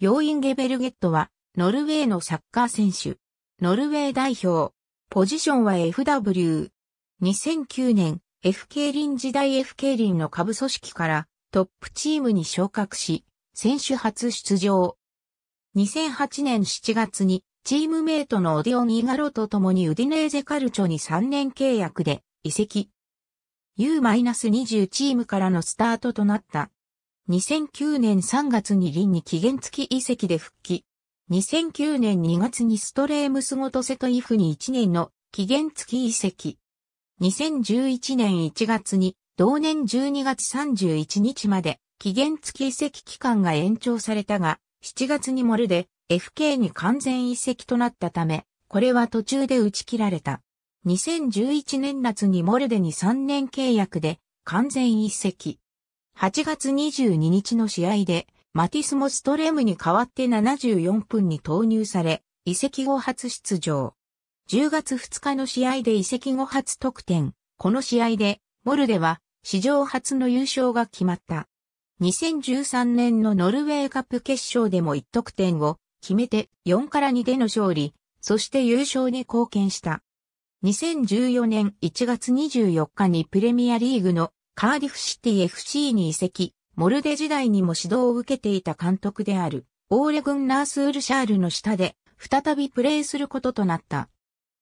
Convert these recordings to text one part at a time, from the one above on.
ヨーインゲベルゲットは、ノルウェーのサッカー選手。ノルウェー代表。ポジションは FW。2009年、FK リン時代 FK リンの下部組織からトップチームに昇格し、選手初出場。2008年7月に、チームメイトのオディオン・イガロと共にウディネーゼカルチョに3年契約で移籍。U-20 チームからのスタートとなった2009年3月にリンに期限付き移籍で復帰。2009年2月にストレームスごとセトイフに1年の期限付き移籍。2011年1月に同年12月31日まで期限付き移籍期間が延長されたが、7月にモルで FK に完全移籍となったため、これは途中で打ち切られた。2011年夏にモルデに3年契約で完全移籍。8月22日の試合で、マティスもストレームに代わって74分に投入され、移籍後初出場。10月2日の試合で移籍後初得点。この試合で、モルデは史上初の優勝が決まった。2013年のノルウェーカップ決勝でも1得点を決めて4から2での勝利、そして優勝に貢献した。2014年1月24日にプレミアリーグのカーディフシティ FC に移籍、モルデ時代にも指導を受けていた監督である、オーレ・グンナース・ウルシャールの下で、再びプレーすることとなった。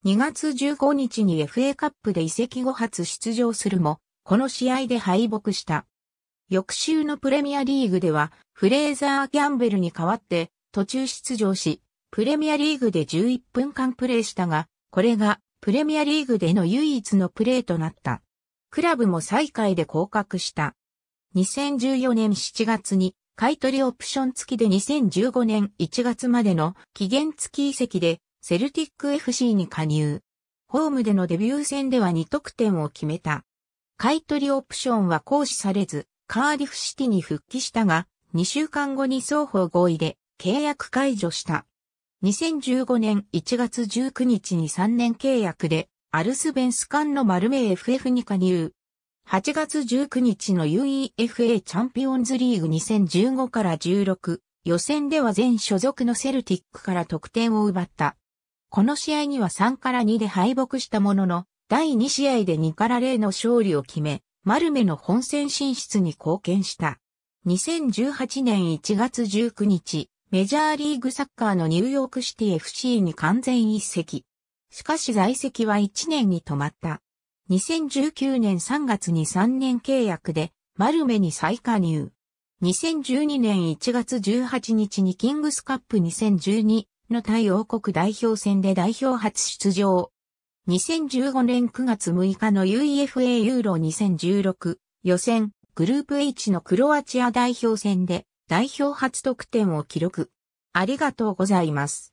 2月15日に FA カップで移籍後初出場するも、この試合で敗北した。翌週のプレミアリーグでは、フレーザー・ギャンベルに代わって途中出場し、プレミアリーグで11分間プレーしたが、これがプレミアリーグでの唯一のプレーとなった。クラブも最下位で降格した。2014年7月に買取オプション付きで2015年1月までの期限付き移籍でセルティック FC に加入。ホームでのデビュー戦では2得点を決めた。買取オプションは行使されず、カーディフシティに復帰したが、2週間後に双方合意で契約解除した。2015年1月19日に3年契約でアルスベンスカンの丸目 FF に加入。8月19日の UEFA チャンピオンズリーグ2015から16予選では全所属のセルティックから得点を奪った。この試合には3から2で敗北したものの、第2試合で2から0の勝利を決め、マルメの本戦進出に貢献した。2018年1月19日、メジャーリーグサッカーのニューヨークシティ FC に完全一席。しかし在籍は1年に止まった。2019年3月に3年契約で、マルメに再加入。2012年1月18日にキングスカップ2012の対王国代表戦で代表初出場。2015年9月6日の UEFA ユーロ2016予選グループ H のクロアチア代表戦で代表初得点を記録。ありがとうございます。